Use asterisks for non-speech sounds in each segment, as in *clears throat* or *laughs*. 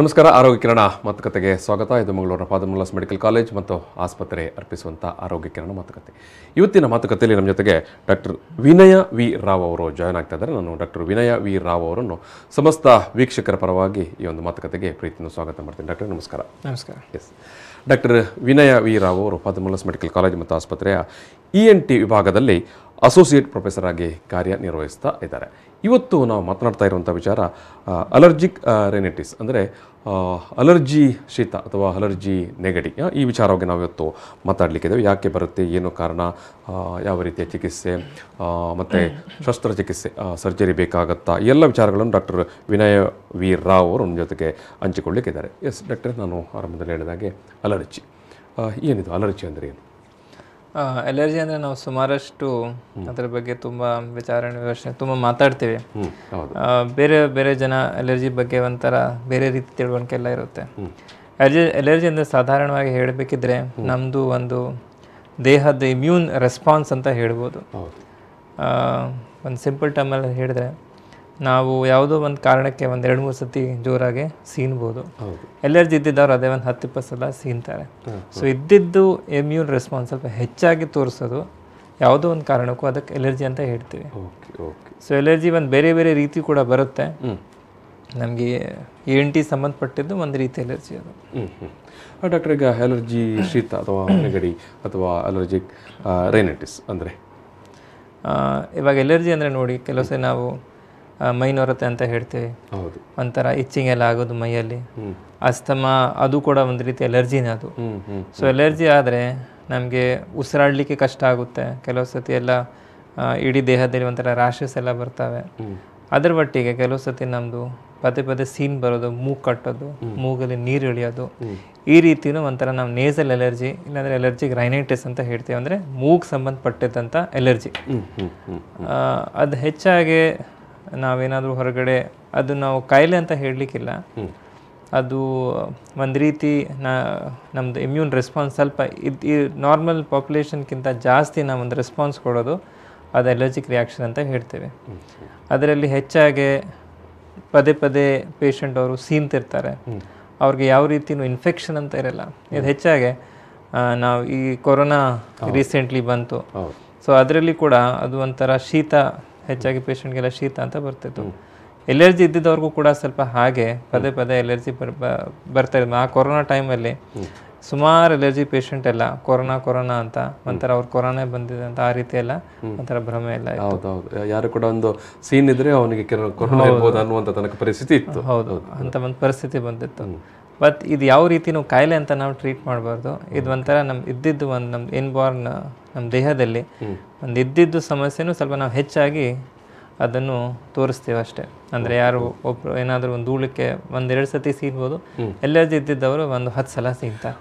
ನಮಸ್ಕಾರ ಆರೋಗ್ಯ ಕಿರಣ ಮಾತುಕತೆಗೆ ಸ್ವಾಗತ ಇದು ಮಂಗಳೂರಿನ ಫಾದರ್ಮುಲ್ಲಾಸ್ ಮೆಡಿಕಲ್ ಕಾಲೇಜ್ ಮತ್ತು ಆಸ್ಪತ್ರೆ ಅರ್ಪಿಸುವಂಥ ಆರೋಗ್ಯ ಕಿರಣ ಮಾತುಕತೆ ಇವತ್ತಿನ ಮಾತುಕತೆಯಲ್ಲಿ ನಮ್ಮ ಜೊತೆಗೆ ಡಾಕ್ಟರ್ ವಿನಯ ವಿ ರಾವ್ ಅವರು ಜಾಯ್ನ್ ಆಗ್ತಾ ಇದ್ದಾರೆ ನಾನು ಡಾಕ್ಟರ್ ವಿನಯ ವಿ ರಾವ್ ಅವರನ್ನು ಸಮಸ್ತ ವೀಕ್ಷಕರ ಪರವಾಗಿ ಈ ಒಂದು ಮಾತುಕತೆಗೆ ಪ್ರೀತಿಯನ್ನು ಸ್ವಾಗತ ಮಾಡ್ತೀನಿ ಡಾಕ್ಟರ್ ನಮಸ್ಕಾರ ನಮಸ್ಕಾರ yes doctor Vinaya V Rao ಅವರು ಫಾದರ್ಮುಲ್ಲಾಸ್ ಮೆಡಿಕಲ್ ಕಾಲೇಜ್ ಮತ್ತು ಆಸ್ಪತ್ರೆಯ ಇ ಎನ್ ಟಿ ವಿಭಾಗದಲ್ಲಿ ಅಸೋಸಿಯೇಟ್ ಪ್ರೊಫೆಸರ್ ಆಗಿ ಕಾರ್ಯನಿರ್ವಹಿಸ್ತಾ ಇದ್ದಾರೆ ಇವತ್ತು ನಾವು ಮಾತನಾಡ್ತಾ ಇರುವಂಥ ವಿಚಾರ ಅಲರ್ಜಿಕ್ ರೆನೆಟಿಸ್ ಅಂದರೆ ಅಲರ್ಜಿ ಶೀತ ಅಥವಾ ಅಲರ್ಜಿ ನೆಗಡಿ ಈ ವಿಚಾರವಾಗಿ ನಾವು ಇವತ್ತು ಮಾತಾಡಲಿಕ್ಕಿದ್ದೇವೆ ಯಾಕೆ ಬರುತ್ತೆ ಏನು ಕಾರಣ ಯಾವ ರೀತಿಯ ಚಿಕಿತ್ಸೆ ಮತ್ತು ಶಸ್ತ್ರಚಿಕಿತ್ಸೆ ಸರ್ಜರಿ ಬೇಕಾಗತ್ತಾ ಎಲ್ಲ ವಿಚಾರಗಳನ್ನು ಡಾಕ್ಟರ್ ವಿನಯ ವಿ ರಾವ್ ಅವರು ನಮ್ಮ ಜೊತೆಗೆ ಹಂಚಿಕೊಳ್ಳಿಕ್ಕಿದ್ದಾರೆ ಎಸ್ ಡಾಕ್ಟರ್ ನಾನು ಆರಂಭದಲ್ಲಿ ಹೇಳಿದಾಗೆ ಅಲರ್ಜಿ ಏನಿದು ಅಲರ್ಜಿ ಅಂದರೆ ಏನು ಅಲರ್ಜಿ ಅಂದರೆ ನಾವು ಸುಮಾರಷ್ಟು ಅದರ ಬಗ್ಗೆ ತುಂಬ ವಿಚಾರಣೆ ವಿಮರ್ಶೆ ತುಂಬ ಮಾತಾಡ್ತೀವಿ ಬೇರೆ ಬೇರೆ ಜನ ಅಲರ್ಜಿ ಬಗ್ಗೆ ಒಂಥರ ಬೇರೆ ರೀತಿ ತಿಳುವಳಿಕೆ ಎಲ್ಲ ಇರುತ್ತೆ ಅಲರ್ಜಿ ಎಲರ್ಜಿ ಅಂದರೆ ಸಾಧಾರಣವಾಗಿ ಹೇಳಬೇಕಿದ್ರೆ ನಮ್ಮದು ಒಂದು ದೇಹದ ಇಮ್ಯೂನ್ ರೆಸ್ಪಾನ್ಸ್ ಅಂತ ಹೇಳ್ಬೋದು ಒಂದು ಸಿಂಪಲ್ ಟರ್ಮಲ್ಲಿ ಹೇಳಿದ್ರೆ ನಾವು ಯಾವುದೋ ಒಂದು ಕಾರಣಕ್ಕೆ ಒಂದು ಎರಡು ಮೂರು ಸತಿ ಜೋರಾಗಿ ಸೀನ್ಬೋದು ಎಲರ್ಜಿ ಇದ್ದಿದ್ದವ್ರು ಅದೇ ಒಂದು ಹತ್ತು ಇಪ್ಪತ್ತು ಸಲ ಸೀನ್ತಾರೆ ಸೊ ಇದ್ದಿದ್ದು ಇಮ್ಯೂನ್ ರೆಸ್ಪಾನ್ಸ್ ಸ್ವಲ್ಪ ಹೆಚ್ಚಾಗಿ ತೋರಿಸೋದು ಯಾವುದೋ ಒಂದು ಕಾರಣಕ್ಕೂ ಅದಕ್ಕೆ ಎಲರ್ಜಿ ಅಂತ ಹೇಳ್ತೀವಿ ಸೊ ಎಲರ್ಜಿ ಒಂದು ಬೇರೆ ಬೇರೆ ರೀತಿ ಕೂಡ ಬರುತ್ತೆ ನಮಗೆ ಎ ಎನ್ ಟಿ ಸಂಬಂಧಪಟ್ಟಿದ್ದು ಒಂದು ರೀತಿ ಎಲರ್ಜಿ ಅದು ಡಾಕ್ಟರ್ ಈಗ ಅಲರ್ಜಿ ಶೀತ ಅಥವಾ ನೆಗಡಿ ಅಥವಾ ಅಲರ್ಜಿಕ್ ರೈನಟಿಸ್ ಅಂದರೆ ಇವಾಗ ಎಲರ್ಜಿ ಅಂದರೆ ನೋಡಿ ಕೆಲವು ನಾವು ಮೈನೊರತೆ ಅಂತ ಹೇಳ್ತೀವಿ ಒಂಥರ ಇಚ್ಚಿಂಗ್ ಎಲ್ಲ ಆಗೋದು ಮೈಯಲ್ಲಿ ಅಸ್ತಮಾ ಅದು ಕೂಡ ಒಂದು ರೀತಿ ಎಲರ್ಜಿನೇ ಅದು ಸೊ ಎಲರ್ಜಿ ಆದರೆ ನಮಗೆ ಉಸಿರಾಡಲಿಕ್ಕೆ ಕಷ್ಟ ಆಗುತ್ತೆ ಕೆಲವು ಸತಿ ಎಲ್ಲ ಇಡೀ ದೇಹದಲ್ಲಿ ಒಂಥರ ರಾಶಸ್ ಎಲ್ಲ ಬರ್ತವೆ ಅದರ ಒಟ್ಟಿಗೆ ಕೆಲವು ಸತಿ ನಮ್ಮದು ಪದೇ ಪದೇ ಸೀನ್ ಬರೋದು ಮೂಗ್ ಕಟ್ಟೋದು ಮೂಗಲ್ಲಿ ನೀರು ಇಳಿಯೋದು ಈ ರೀತಿಯೂ ಒಂಥರ ನಾವು ನೇಸಲ್ ಎಲರ್ಜಿ ಇಲ್ಲಾಂದರೆ ಅಲರ್ಜಿ ಗ್ರೈನೈಟಿಸ್ ಅಂತ ಹೇಳ್ತೇವೆ ಅಂದರೆ ಮೂಗ್ ಸಂಬಂಧಪಟ್ಟಿದ್ದಂಥ ಎಲರ್ಜಿ ಅದು ಹೆಚ್ಚಾಗಿ ನಾವೇನಾದರೂ ಹೊರಗಡೆ ಅದು ನಾವು ಕಾಯಿಲೆ ಅಂತ ಹೇಳಲಿಕ್ಕಿಲ್ಲ ಅದು ಒಂದು ರೀತಿ ನಾ ನಮ್ಮದು ಇಮ್ಯೂನ್ ರೆಸ್ಪಾನ್ಸ್ ಸ್ವಲ್ಪ ಇದು ನಾರ್ಮಲ್ ಪಾಪ್ಯುಲೇಷನ್ಗಿಂತ ಜಾಸ್ತಿ ನಾವೊಂದು ರೆಸ್ಪಾನ್ಸ್ ಕೊಡೋದು ಅದು ಅಲರ್ಜಿಕ್ ರಿಯಾಕ್ಷನ್ ಅಂತ ಹೇಳ್ತೇವೆ ಅದರಲ್ಲಿ ಹೆಚ್ಚಾಗಿ ಪದೇ ಪದೇ ಪೇಷಂಟ್ ಅವರು ಸೀಂತಿರ್ತಾರೆ ಅವ್ರಿಗೆ ಯಾವ ರೀತಿಯೂ ಇನ್ಫೆಕ್ಷನ್ ಅಂತ ಇರಲ್ಲ ಇದು ಹೆಚ್ಚಾಗಿ ನಾವು ಈ ಕೊರೋನಾ ರೀಸೆಂಟ್ಲಿ ಬಂತು ಸೊ ಅದರಲ್ಲಿ ಕೂಡ ಅದು ಒಂಥರ ಶೀತ ಹೆಚ್ಚಾಗಿ ಪೇಷಂಟ್ಗೆಲ್ಲ ಶೀತ ಅಂತ ಬರ್ತಿತ್ತು ಎಲರ್ಜಿ ಇದ್ದಿದ್ದವ್ರಿಗೂ ಕೂಡ ಸ್ವಲ್ಪ ಹಾಗೆ ಪದೇ ಪದೇ ಎಲರ್ಜಿ ಬರ್ ಬರ್ತಾ ಇದ್ದು ಆ ಕೊರೋನಾ ಟೈಮಲ್ಲಿ ಸುಮಾರು ಎಲರ್ಜಿ ಪೇಷಂಟ್ ಎಲ್ಲ ಕೊರೋನಾ ಕೊರೋನಾ ಅಂತ ಒಂಥರ ಅವ್ರು ಕೊರೋನಾ ಬಂದಿದೆ ಅಂತ ಆ ರೀತಿ ಎಲ್ಲ ಒಂಥರ ಭ್ರಮೆ ಎಲ್ಲ ಹೌದೌದು ಯಾರು ಕೂಡ ಒಂದು ಸೀನ್ ಇದ್ರೆ ಅವನಿಗೆ ಕೊರೋನಾ ಅನ್ನುವಂಥ ತನಕ ಪರಿಸ್ಥಿತಿ ಇತ್ತು ಹೌದು ಅಂತ ಒಂದು ಪರಿಸ್ಥಿತಿ ಬಂದಿತ್ತು ಬಟ್ ಇದು ಯಾವ ನಾವು ಕಾಯಿಲೆ ಅಂತ ನಾವು ಟ್ರೀಟ್ ಮಾಡಬಾರ್ದು ಇದು ಒಂಥರ ನಮ್ಮ ಇದ್ದಿದ್ದು ಒಂದು ನಮ್ಮ ಇನ್ಬಾರ್ನ್ ನಮ್ಮ ದೇಹದಲ್ಲಿ ಒಂದು ಇದ್ದಿದ್ದು ಸಮಸ್ಯೆನೂ ಸ್ವಲ್ಪ ನಾವು ಹೆಚ್ಚಾಗಿ ಅದನ್ನು ತೋರಿಸ್ತೀವಿ ಅಷ್ಟೇ ಅಂದರೆ ಯಾರು ಒಬ್ರು ಏನಾದರೂ ಒಂದು ಧೂಳಕ್ಕೆ ಒಂದೆರಡು ಸತಿ ಸೀನ್ಬೋದು ಎಲರ್ಜಿ ಇದ್ದಿದ್ದವರು ಒಂದು ಹತ್ತು ಸಲ ಸಿಗ್ತಾರೆ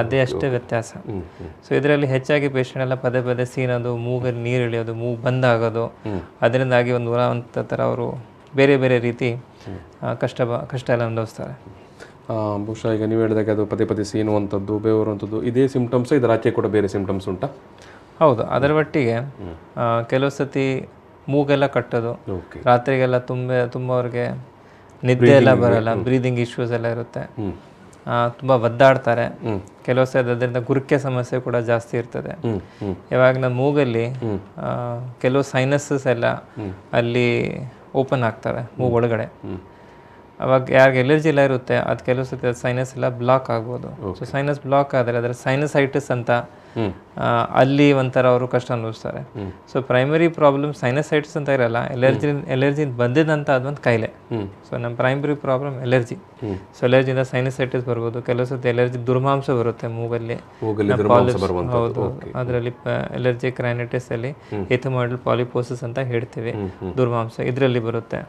ಅದೇ ಅಷ್ಟೇ ವ್ಯತ್ಯಾಸ ಸೊ ಇದರಲ್ಲಿ ಹೆಚ್ಚಾಗಿ ಪೇಷಂಟ್ ಎಲ್ಲ ಪದೇ ಪದೇ ಸೀನೋದು ಮೂಗಲ್ಲಿ ನೀರು ಇಳಿಯೋದು ಮೂಗು ಬಂದಾಗೋದು ಅದರಿಂದಾಗಿ ಒಂದು ಒಂದು ಥರ ಅವರು ಬೇರೆ ಬೇರೆ ರೀತಿ ಕಷ್ಟ ಕಷ್ಟ ಎಲ್ಲ ಅನುಭವಿಸ್ತಾರೆ ಬಹುಶಃ ಈಗ ನೀವು ಹೇಳಿದಾಗ ಅದು ಪದೇ ಪದೇ ಸೀನುವಂಥದ್ದು ಬೇವರುವಂಥದ್ದು ಇದೇ ಸಿಮ್ಟಮ್ಸ್ ಆಚೆ ಕೂಡ ಬೇರೆ ಸಿಮ್ಟಮ್ಸ್ ಉಂಟಾ ಹೌದು ಅದರ ಒಟ್ಟಿಗೆ ಕೆಲವು ಸತಿ ಮೂಗೆಲ್ಲ ಕಟ್ಟೋದು ರಾತ್ರಿಗೆಲ್ಲ ತುಂಬ ತುಂಬ ಅವ್ರಿಗೆ ನಿದ್ದೆ ಎಲ್ಲ ಬರಲ್ಲ ಬ್ರೀದಿಂಗ್ ಇಶ್ಯೂಸ್ ಎಲ್ಲ ಇರುತ್ತೆ ತುಂಬ ಒದ್ದಾಡ್ತಾರೆ ಕೆಲವು ಸತಿ ಅದರಿಂದ ಗುರುಕೆ ಸಮಸ್ಯೆ ಕೂಡ ಜಾಸ್ತಿ ಇರ್ತದೆ ಇವಾಗ ನಮ್ಮ ಮೂಗಲ್ಲಿ ಕೆಲವು ಸೈನಸಸ್ ಎಲ್ಲ ಅಲ್ಲಿ ಓಪನ್ ಆಗ್ತವೆ ಮೂಗು ಒಳಗಡೆ ಅವಾಗ ಯಾರಿಗೆ ಎಲರ್ಜಿ ಎಲ್ಲ ಇರುತ್ತೆ ಅದು ಕೆಲವು ಸತಿ ಸೈನಸ್ ಎಲ್ಲ ಬ್ಲಾಕ್ ಆಗ್ಬೋದು ಸೊ ಸೈನಸ್ ಬ್ಲಾಕ್ ಆದರೆ ಅದರ ಸೈನಸೈಟಿಸ್ ಅಂತ ಅಲ್ಲಿ ಒಂಥರ ಅವರು ಕಷ್ಟ ಅನುಭವಿಸ್ತಾರೆ ಸೊ ಪ್ರೈಮರಿ ಪ್ರಾಬ್ಲಮ್ ಸೈನಸೈಟಿಸ್ ಅಂತ ಇರಲ್ಲ ಎಲರ್ಜಿ ಎಲರ್ಜಿ ಬಂದಿದ್ದಂಥ ಅದೊಂದು ಕಾಯಿಲೆ ಸೊ ನಮ್ಮ ಪ್ರೈಮರಿ ಪ್ರಾಬ್ಲಮ್ ಎಲರ್ಜಿ ಸೊ ಎಲರ್ಜಿಯಿಂದ ಸೈನಸೈಟಿಸ್ ಬರ್ಬೋದು ಕೆಲವು ಸತಿ ಎಲರ್ಜಿ ದುರ್ಮಾಂಸ ಬರುತ್ತೆ ಮೂಗಲ್ಲಿ ಹೌದು ಅದರಲ್ಲಿ ಎಲರ್ಜಿ ಕ್ರೈನೈಟಿಸ್ ಅಲ್ಲಿ ಎಥಮಾಯ್ಡಲ್ ಪಾಲಿಪೋಸಿಸ್ ಅಂತ ಹೇಳ್ತೀವಿ ದುರ್ಮಾಂಸ ಇದರಲ್ಲಿ ಬರುತ್ತೆ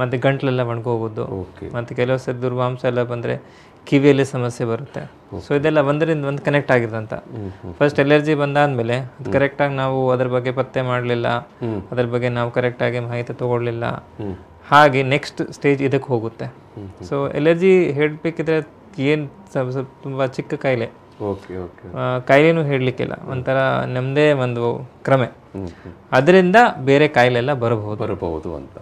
ಮತ್ತೆ ಗಂಟ್ಲೆಲ್ಲ ಒಣಗೋಗೋದು ಮತ್ತೆ ಕೆಲವು ಸರಿ ದುರ್ವಾಂಶ ಎಲ್ಲ ಬಂದ್ರೆ ಕಿವಿಯಲ್ಲಿ ಸಮಸ್ಯೆ ಬರುತ್ತೆ ಸೊ ಇದೆಲ್ಲ ಒಂದರಿಂದ ಒಂದು ಕನೆಕ್ಟ್ ಆಗಿದಂತ ಫಸ್ಟ್ ಎಲರ್ಜಿ ಬಂದಾದ್ಮೇಲೆ ಕರೆಕ್ಟಾಗಿ ನಾವು ಅದ್ರ ಬಗ್ಗೆ ಪತ್ತೆ ಮಾಡಲಿಲ್ಲ ಅದ್ರ ಬಗ್ಗೆ ನಾವು ಕರೆಕ್ಟಾಗಿ ಮಾಹಿತಿ ತಗೊಳ್ಲಿಲ್ಲ ಹಾಗೆ ನೆಕ್ಸ್ಟ್ ಸ್ಟೇಜ್ ಇದಕ್ಕೆ ಹೋಗುತ್ತೆ ಸೊ ಎಲರ್ಜಿ ಹೇಳಬೇಕಿದ್ರೆ ಏನ್ ತುಂಬಾ ಚಿಕ್ಕ ಕಾಯಿಲೆ ಕಾಯಿಲೆನೂ ಹೇಳಲಿಕ್ಕಿಲ್ಲ ಒಂಥರ ನಮ್ಮದೇ ಒಂದು ಕ್ರಮೆ ಅದರಿಂದ ಬೇರೆ ಕಾಯಿಲೆ ಎಲ್ಲ ಬರಬಹುದು ಬರಬಹುದು ಅಂತ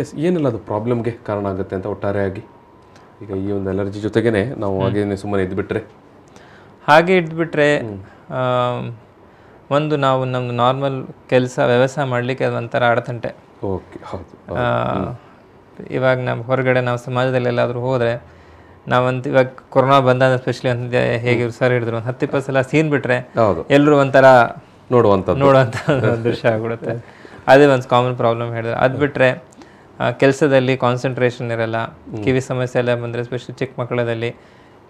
ಎಸ್ ಏನೆಲ್ಲ ಅದು ಪ್ರಾಬ್ಲಮ್ಗೆ ಕಾರಣ ಆಗುತ್ತೆ ಅಂತ ಒಟ್ಟಾರೆಯಾಗಿ ಈಗ ಈ ಒಂದು ಅಲರ್ಜಿ ಜೊತೆಗೇ ನಾವು ಹಾಗೇನೆ ಸುಮ್ಮನೆ ಇದ್ಬಿಟ್ರೆ ಹಾಗೆ ಇದ್ಬಿಟ್ರೆ ಒಂದು ನಾವು ನಮ್ಮದು ನಾರ್ಮಲ್ ಕೆಲಸ ವ್ಯವಸಾಯ ಮಾಡಲಿಕ್ಕೆ ಒಂಥರ ಅಡತಂಟೆ ಓಕೆ ಹೌದು ಇವಾಗ ನಮ್ಮ ಹೊರಗಡೆ ನಾವು ಸಮಾಜದಲ್ಲಿ ಎಲ್ಲಾದರೂ ಹೋದರೆ ನಾವಂತ ಇವಾಗ ಕೊರೋನಾ ಬಂದಾಗ ಸ್ಪೆಷಲಿ ಅಂತ ಹೇಗೆ ಸರ್ ಹಿಡಿದ್ರು ಒಂದು ಹತ್ತು ಇಪ್ಪತ್ತು ಸಲ ಸೀನ್ ಹೌದು ಎಲ್ಲರೂ ಒಂಥರ ನೋಡುವಂಥ ನೋಡುವಂಥ ದೃಶ್ಯ ಆಗ್ಬಿಡುತ್ತೆ *laughs* ಅದೇ ಒಂದು ಕಾಮನ್ ಪ್ರಾಬ್ಲಮ್ ಹೇಳಿದ್ರೆ ಅದು ಬಿಟ್ಟರೆ ಕೆಲಸದಲ್ಲಿ ಕಾನ್ಸಂಟ್ರೇಷನ್ ಇರಲ್ಲ ಕಿವಿ ಸಮಸ್ಯೆ ಎಲ್ಲ ಬಂದರೆ ಸ್ಪೆಷಲಿ ಚಿಕ್ಕ ಮಕ್ಕಳದಲ್ಲಿ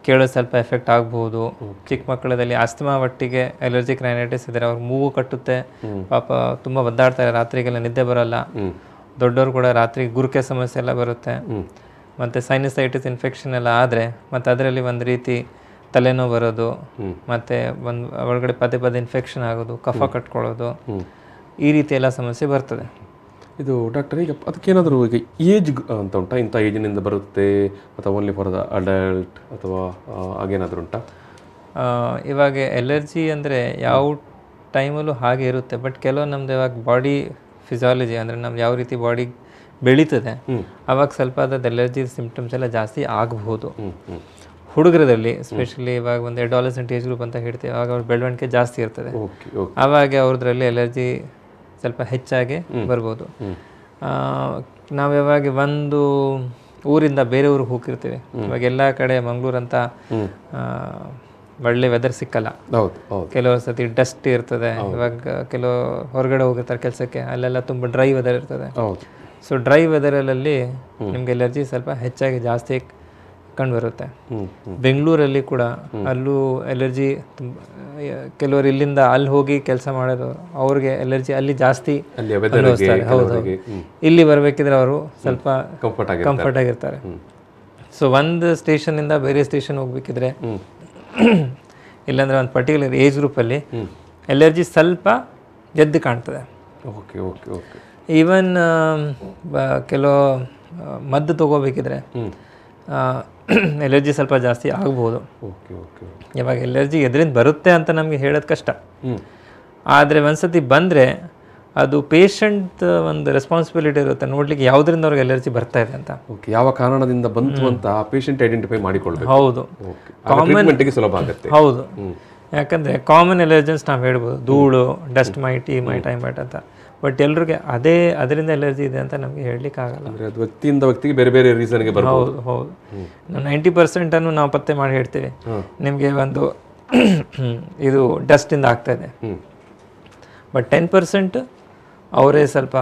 ಕೇಳೋದು ಸ್ವಲ್ಪ ಎಫೆಕ್ಟ್ ಆಗ್ಬೋದು ಚಿಕ್ಕ ಮಕ್ಕಳದಲ್ಲಿ ಅಸ್ತಮಾ ಒಟ್ಟಿಗೆ ಅಲರ್ಜಿಕ್ ರೈನೈಟಿಸ್ ಇದ್ದಾರೆ ಅವ್ರಿಗೆ ಮೂಗು ಕಟ್ಟುತ್ತೆ ಪಾಪ ತುಂಬ ಒದ್ದಾಡ್ತಾರೆ ರಾತ್ರಿಗೆಲ್ಲ ನಿದ್ದೆ ಬರಲ್ಲ ದೊಡ್ಡವರು ಕೂಡ ರಾತ್ರಿ ಗುರುಕೆ ಸಮಸ್ಯೆ ಎಲ್ಲ ಬರುತ್ತೆ ಮತ್ತು ಸೈನಸೈಟಿಸ್ ಇನ್ಫೆಕ್ಷನ್ ಎಲ್ಲ ಆದರೆ ಮತ್ತು ಅದರಲ್ಲಿ ಒಂದು ರೀತಿ ತಲೆನೋವು ಬರೋದು ಮತ್ತು ಒಂದು ಒಳಗಡೆ ಪದೇ ಪದೇ ಇನ್ಫೆಕ್ಷನ್ ಆಗೋದು ಕಫ ಕಟ್ಕೊಳ್ಳೋದು ಈ ರೀತಿ ಎಲ್ಲ ಸಮಸ್ಯೆ ಬರ್ತದೆ ಇದು ಡಾಕ್ಟರ್ ಈಗ ಅದಕ್ಕೇನಾದರೂ ಈಗ ಏಜ್ ಅಂತ ಉಂಟಾ ಇಂಥ ಏಜಿನಿಂದ ಬರುತ್ತೆ ಅಥವಾ ಓನ್ಲಿ ಫಾರ್ ದ ಅಡಲ್ಟ್ ಅಥವಾ ಹಾಗೇನಾದರೂ ಉಂಟಾ ಇವಾಗ ಎಲರ್ಜಿ ಅಂದರೆ ಯಾವ ಟೈಮಲ್ಲೂ ಹಾಗೆ ಇರುತ್ತೆ ಬಟ್ ಕೆಲವು ನಮ್ದು ಇವಾಗ ಬಾಡಿ ಫಿಸಾಲಜಿ ಅಂದರೆ ನಮ್ದು ಯಾವ ರೀತಿ ಬಾಡಿ ಬೆಳೀತದೆ ಅವಾಗ ಸ್ವಲ್ಪ ಅದ್ರದ್ದು ಎಲರ್ಜಿ ಸಿಂಪ್ಟಮ್ಸ್ ಎಲ್ಲ ಜಾಸ್ತಿ ಆಗಬಹುದು ಹುಡುಗರದಲ್ಲಿ ಸ್ಪೆಷಲಿ ಇವಾಗ ಒಂದು ಎಡಾಲಸೆಂಟ್ ಏಜ್ ಗ್ರೂಪ್ ಅಂತ ಹೇಳ್ತೀವಿ ಅವಾಗ ಅವ್ರ ಬೆಳವಣಿಗೆ ಜಾಸ್ತಿ ಇರ್ತದೆ ಅವಾಗ ಅವ್ರದ್ರಲ್ಲಿ ಎಲರ್ಜಿ ಸ್ವಲ್ಪ ಹೆಚ್ಚಾಗಿ ಬರ್ಬೋದು ನಾವು ಯಾವಾಗ ಒಂದು ಊರಿಂದ ಬೇರೆ ಊರಿಗೆ ಹೋಗಿರ್ತೀವಿ ಇವಾಗ ಎಲ್ಲ ಕಡೆ ಅಂತ ಒಳ್ಳೆ ವೆದರ್ ಸಿಕ್ಕಲ್ಲ ಕೆಲವು ಸತಿ ಡಸ್ಟ್ ಇರ್ತದೆ ಇವಾಗ ಕೆಲವು ಹೊರಗಡೆ ಹೋಗಿರ್ತಾರೆ ಕೆಲಸಕ್ಕೆ ಅಲ್ಲೆಲ್ಲ ತುಂಬ ಡ್ರೈ ವೆದರ್ ಇರ್ತದೆ ಸೊ ಡ್ರೈ ವೆದರಲ್ಲಿ ನಿಮ್ಗೆ ಎಲರ್ಜಿ ಸ್ವಲ್ಪ ಹೆಚ್ಚಾಗಿ ಜಾಸ್ತಿ ಕಂಡು ಬರುತ್ತೆ ಬೆಂಗಳೂರಲ್ಲಿ ಕೂಡ ಅಲ್ಲೂ ಎಲರ್ಜಿ ಕೆಲವರು ಇಲ್ಲಿಂದ ಅಲ್ಲಿ ಹೋಗಿ ಕೆಲಸ ಮಾಡೋದು ಅವ್ರಿಗೆ ಎಲರ್ಜಿ ಅಲ್ಲಿ ಜಾಸ್ತಿ ಇಲ್ಲಿ ಬರಬೇಕಿದ್ರೆ ಅವರು ಸ್ವಲ್ಪ ಕಂಫರ್ಟ್ ಆಗಿರ್ತಾರೆ ಸೊ ಒಂದು ಸ್ಟೇಷನ್ ಇಂದ ಬೇರೆ ಸ್ಟೇಷನ್ ಹೋಗ್ಬೇಕಿದ್ರೆ *clears throat* ಇಲ್ಲಾಂದ್ರೆ ಒಂದು ಪರ್ಟಿಕ್ಯುಲರ್ ಏಜ್ ಗ್ರೂಪ್ ಅಲ್ಲಿ ಎಲರ್ಜಿ ಸ್ವಲ್ಪ ಎದ್ದು ಕಾಣ್ತದೆ ಈವನ್ ಕೆಲವು ಮದ್ದು ತಗೋಬೇಕಿದ್ರೆ *clears throat* ಎಲರ್ಜಿ ಸ್ವಲ್ಪ ಜಾಸ್ತಿ ಆಗ್ಬೋದು ಓಕೆ ಓಕೆ ಇವಾಗ ಎಲರ್ಜಿ ಎದರಿಂದ ಬರುತ್ತೆ ಅಂತ ನಮಗೆ ಹೇಳೋದು ಕಷ್ಟ ಆದರೆ ಒಂದ್ಸತಿ ಬಂದರೆ ಅದು ಪೇಷಂಟ್ ಒಂದು ರೆಸ್ಪಾನ್ಸಿಬಿಲಿಟಿ ಇರುತ್ತೆ ನೋಡ್ಲಿಕ್ಕೆ ಯಾವುದರಿಂದ ಅವ್ರಿಗೆ ಎಲರ್ಜಿ ಬರ್ತಾ ಇದೆ ಅಂತ ಓಕೆ ಯಾವ ಕಾರಣದಿಂದ ಬಂತು ಅಂತ ಪೇಷಂಟ್ ಐಡೆಂಟಿಫೈ ಮಾಡಿಕೊಳ್ಳಿ ಹೌದು ಕಾಮನ್ ಸುಲಭ ಆಗುತ್ತೆ ಹೌದು ಯಾಕಂದರೆ ಕಾಮನ್ ಎಲರ್ಜನ್ಸ್ ನಾವು ಹೇಳ್ಬೋದು ಧೂಳು ಡಸ್ಟ್ ಮೈಟಿ ಮೈಟ್ ಅಂತ ಬಟ್ ಎಲ್ರಿಗೆ ಅದೇ ಅದರಿಂದ ಎಲರ್ಜಿ ಇದೆ ಅಂತ ನಮಗೆ ಹೇಳಲಿಕ್ಕೆ ಆಗಲ್ಲ ಅದು ವ್ಯಕ್ತಿಯಿಂದ ವ್ಯಕ್ತಿಗೆ ಬೇರೆ ಬೇರೆ ರೀಸನ್ಗೆ ಹೌದು ಹೌದು ನೈಂಟಿ ಪರ್ಸೆಂಟ್ ಅನ್ನು ನಾವು ಪತ್ತೆ ಮಾಡಿ ಹೇಳ್ತೀವಿ ನಿಮಗೆ ಒಂದು *clears throat* ಇದು ಡಸ್ಟಿಂದ ಆಗ್ತಾ ಇದೆ ಬಟ್ ಟೆನ್ ಪರ್ಸೆಂಟ್ ಅವರೇ ಸ್ವಲ್ಪ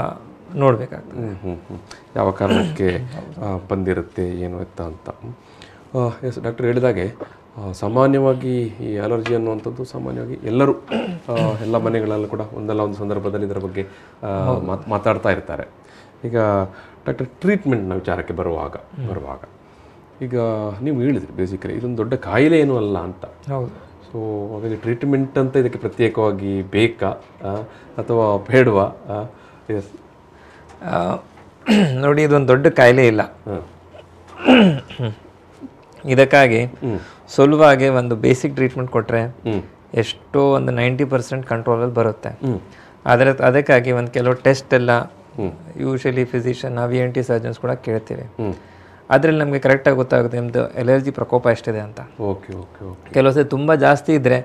ನೋಡಬೇಕಾಗ್ತದೆ ಯಾವ ಕಾರಣಕ್ಕೆ ಬಂದಿರುತ್ತೆ ಏನು ಎತ್ತ ಅಂತ ಎಸ್ ಡಾಕ್ಟರ್ ಹೇಳಿದಾಗೆ ಸಾಮಾನ್ಯವಾಗಿ ಈ ಅಲರ್ಜಿ ಅನ್ನುವಂಥದ್ದು ಸಾಮಾನ್ಯವಾಗಿ ಎಲ್ಲರೂ ಎಲ್ಲ ಮನೆಗಳಲ್ಲೂ ಕೂಡ ಒಂದಲ್ಲ ಒಂದು ಸಂದರ್ಭದಲ್ಲಿ ಇದರ ಬಗ್ಗೆ ಮಾತಾಡ್ತಾ ಇರ್ತಾರೆ ಈಗ ಡಾಕ್ಟರ್ ಟ್ರೀಟ್ಮೆಂಟ್ನ ವಿಚಾರಕ್ಕೆ ಬರುವಾಗ ಬರುವಾಗ ಈಗ ನೀವು ಹೇಳಿದ್ರಿ ಬೇಸಿಕಲಿ ಇದೊಂದು ದೊಡ್ಡ ಕಾಯಿಲೆ ಏನು ಅಲ್ಲ ಅಂತ ಹೌದು ಸೊ ಹಾಗಾಗಿ ಟ್ರೀಟ್ಮೆಂಟ್ ಅಂತ ಇದಕ್ಕೆ ಪ್ರತ್ಯೇಕವಾಗಿ ಬೇಕಾ ಅಥವಾ ಬೇಡವಾ ನೋಡಿ ಇದೊಂದು ದೊಡ್ಡ ಕಾಯಿಲೆ ಇಲ್ಲ ಇದಕ್ಕಾಗಿ ಸುಲಭವಾಗಿ ಒಂದು ಬೇಸಿಕ್ ಟ್ರೀಟ್ಮೆಂಟ್ ಕೊಟ್ಟರೆ ಎಷ್ಟೋ ಒಂದು ನೈಂಟಿ ಪರ್ಸೆಂಟ್ ಕಂಟ್ರೋಲಲ್ಲಿ ಬರುತ್ತೆ ಅದರ ಅದಕ್ಕಾಗಿ ಒಂದು ಕೆಲವು ಟೆಸ್ಟ್ ಎಲ್ಲ ಯೂಶಲಿ ಫಿಸಿಷಿಯನ್ ನಾವು ಎನ್ ಟಿ ಸರ್ಜನ್ಸ್ ಕೂಡ ಕೇಳ್ತೀವಿ ಅದರಲ್ಲಿ ನಮಗೆ ಕರೆಕ್ಟಾಗಿ ಗೊತ್ತಾಗುತ್ತೆ ನಿಮ್ಮದು ಎಲರ್ಜಿ ಪ್ರಕೋಪ ಎಷ್ಟಿದೆ ಅಂತ ಓಕೆ ಓಕೆ ಓಕೆ ಕೆಲವು ಸರಿ ತುಂಬ ಜಾಸ್ತಿ ಇದ್ದರೆ